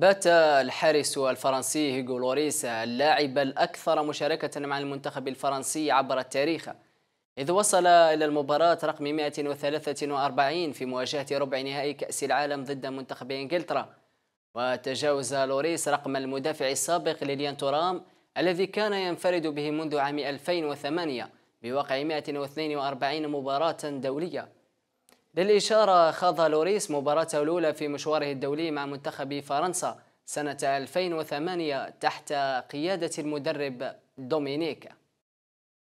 بات الحارس الفرنسي هيغو لوريس اللاعب الأكثر مشاركة مع المنتخب الفرنسي عبر التاريخ إذ وصل إلى المباراة رقم 143 في مواجهة ربع نهائي كأس العالم ضد منتخب إنجلترا وتجاوز لوريس رقم المدافع السابق ليليان تورام الذي كان ينفرد به منذ عام 2008 بواقع 142 مباراة دولية للإشارة خاض لوريس مباراته الأولى في مشواره الدولي مع منتخب فرنسا سنة 2008 تحت قيادة المدرب دومينيك